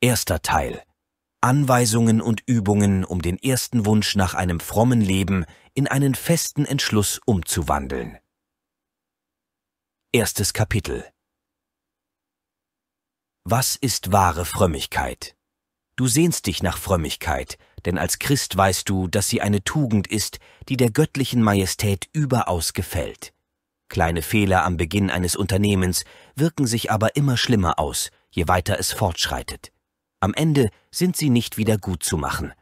Erster Teil. Anweisungen und Übungen, um den ersten Wunsch nach einem frommen Leben in einen festen Entschluss umzuwandeln. Erstes Kapitel. Was ist wahre Frömmigkeit? Du sehnst dich nach Frömmigkeit, denn als Christ weißt du, dass sie eine Tugend ist, die der göttlichen Majestät überaus gefällt. Kleine Fehler am Beginn eines Unternehmens wirken sich aber immer schlimmer aus, je weiter es fortschreitet. Am Ende sind sie nicht wieder gut zu machen.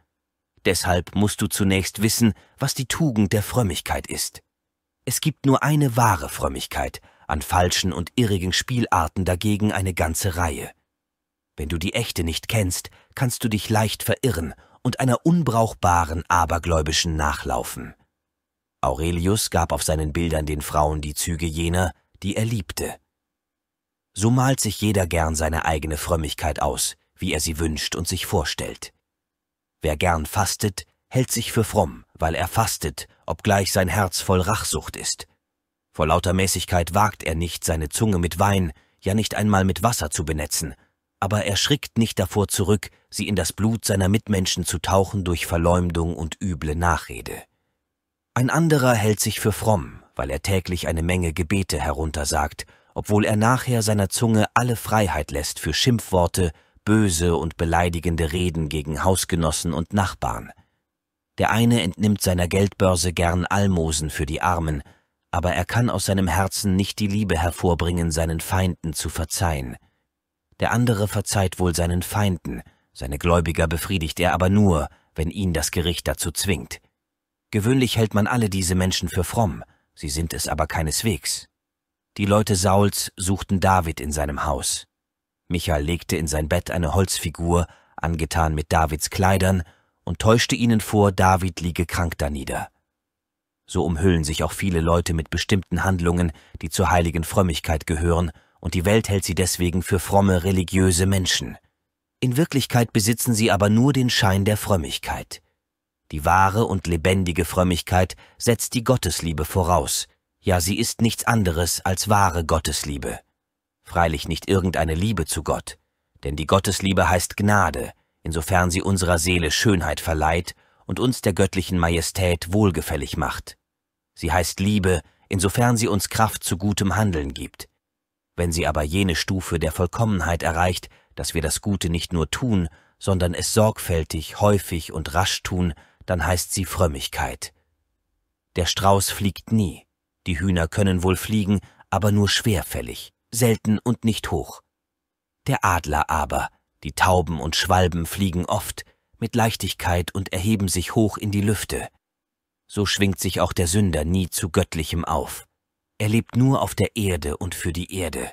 Deshalb musst du zunächst wissen, was die Tugend der Frömmigkeit ist. Es gibt nur eine wahre Frömmigkeit, an falschen und irrigen Spielarten dagegen eine ganze Reihe. Wenn du die echte nicht kennst, kannst du dich leicht verirren und einer unbrauchbaren, abergläubischen nachlaufen. Aurelius gab auf seinen Bildern den Frauen die Züge jener, die er liebte. So malt sich jeder gern seine eigene Frömmigkeit aus, wie er sie wünscht und sich vorstellt. Wer gern fastet, hält sich für fromm, weil er fastet, obgleich sein Herz voll Rachsucht ist. Vor lauter Mäßigkeit wagt er nicht, seine Zunge mit Wein, ja nicht einmal mit Wasser zu benetzen, aber er schrickt nicht davor zurück, sie in das Blut seiner Mitmenschen zu tauchen durch Verleumdung und üble Nachrede. Ein anderer hält sich für fromm, weil er täglich eine Menge Gebete heruntersagt, obwohl er nachher seiner Zunge alle Freiheit lässt für Schimpfworte, böse und beleidigende Reden gegen Hausgenossen und Nachbarn. Der eine entnimmt seiner Geldbörse gern Almosen für die Armen, aber er kann aus seinem Herzen nicht die Liebe hervorbringen, seinen Feinden zu verzeihen. Der andere verzeiht wohl seinen Feinden, seine Gläubiger befriedigt er aber nur, wenn ihn das Gericht dazu zwingt. Gewöhnlich hält man alle diese Menschen für fromm, sie sind es aber keineswegs. Die Leute Sauls suchten David in seinem Haus. Micha legte in sein Bett eine Holzfigur, angetan mit Davids Kleidern, und täuschte ihnen vor, David liege krank danieder. So umhüllen sich auch viele Leute mit bestimmten Handlungen, die zur heiligen Frömmigkeit gehören, und die Welt hält sie deswegen für fromme, religiöse Menschen. In Wirklichkeit besitzen sie aber nur den Schein der Frömmigkeit. Die wahre und lebendige Frömmigkeit setzt die Gottesliebe voraus, ja sie ist nichts anderes als wahre Gottesliebe freilich nicht irgendeine Liebe zu Gott, denn die Gottesliebe heißt Gnade, insofern sie unserer Seele Schönheit verleiht und uns der göttlichen Majestät wohlgefällig macht. Sie heißt Liebe, insofern sie uns Kraft zu gutem Handeln gibt. Wenn sie aber jene Stufe der Vollkommenheit erreicht, dass wir das Gute nicht nur tun, sondern es sorgfältig, häufig und rasch tun, dann heißt sie Frömmigkeit. Der Strauß fliegt nie, die Hühner können wohl fliegen, aber nur schwerfällig selten und nicht hoch. Der Adler aber, die Tauben und Schwalben fliegen oft, mit Leichtigkeit und erheben sich hoch in die Lüfte. So schwingt sich auch der Sünder nie zu Göttlichem auf. Er lebt nur auf der Erde und für die Erde.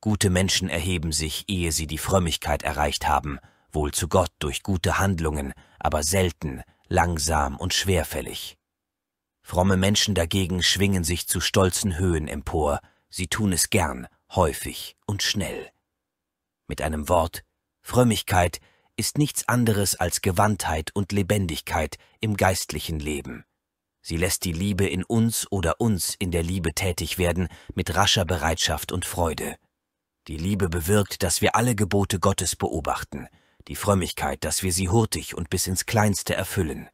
Gute Menschen erheben sich, ehe sie die Frömmigkeit erreicht haben, wohl zu Gott durch gute Handlungen, aber selten, langsam und schwerfällig. Fromme Menschen dagegen schwingen sich zu stolzen Höhen empor, Sie tun es gern, häufig und schnell. Mit einem Wort, Frömmigkeit ist nichts anderes als Gewandtheit und Lebendigkeit im geistlichen Leben. Sie lässt die Liebe in uns oder uns in der Liebe tätig werden mit rascher Bereitschaft und Freude. Die Liebe bewirkt, dass wir alle Gebote Gottes beobachten, die Frömmigkeit, dass wir sie hurtig und bis ins Kleinste erfüllen.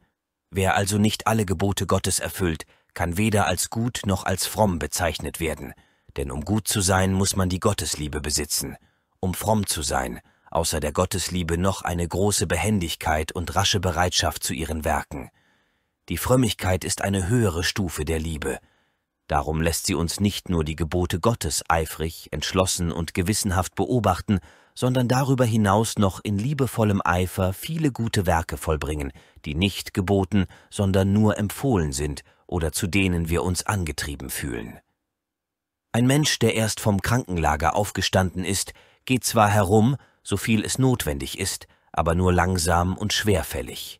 Wer also nicht alle Gebote Gottes erfüllt, kann weder als gut noch als fromm bezeichnet werden, denn um gut zu sein, muss man die Gottesliebe besitzen, um fromm zu sein, außer der Gottesliebe noch eine große Behendigkeit und rasche Bereitschaft zu ihren Werken. Die Frömmigkeit ist eine höhere Stufe der Liebe. Darum lässt sie uns nicht nur die Gebote Gottes eifrig, entschlossen und gewissenhaft beobachten, sondern darüber hinaus noch in liebevollem Eifer viele gute Werke vollbringen, die nicht geboten, sondern nur empfohlen sind oder zu denen wir uns angetrieben fühlen. Ein Mensch, der erst vom Krankenlager aufgestanden ist, geht zwar herum, so viel es notwendig ist, aber nur langsam und schwerfällig.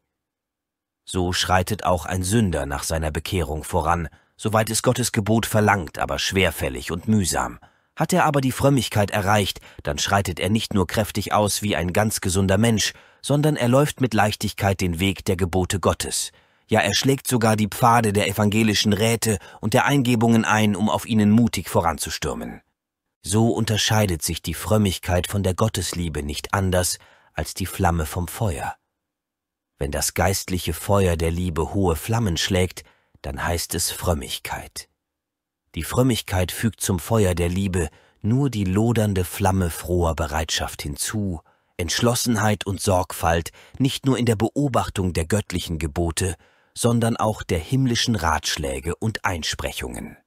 So schreitet auch ein Sünder nach seiner Bekehrung voran, soweit es Gottes Gebot verlangt, aber schwerfällig und mühsam. Hat er aber die Frömmigkeit erreicht, dann schreitet er nicht nur kräftig aus wie ein ganz gesunder Mensch, sondern er läuft mit Leichtigkeit den Weg der Gebote Gottes, ja er schlägt sogar die Pfade der evangelischen Räte und der Eingebungen ein, um auf ihnen mutig voranzustürmen. So unterscheidet sich die Frömmigkeit von der Gottesliebe nicht anders als die Flamme vom Feuer. Wenn das geistliche Feuer der Liebe hohe Flammen schlägt, dann heißt es Frömmigkeit. Die Frömmigkeit fügt zum Feuer der Liebe nur die lodernde Flamme froher Bereitschaft hinzu, Entschlossenheit und Sorgfalt nicht nur in der Beobachtung der göttlichen Gebote, sondern auch der himmlischen Ratschläge und Einsprechungen.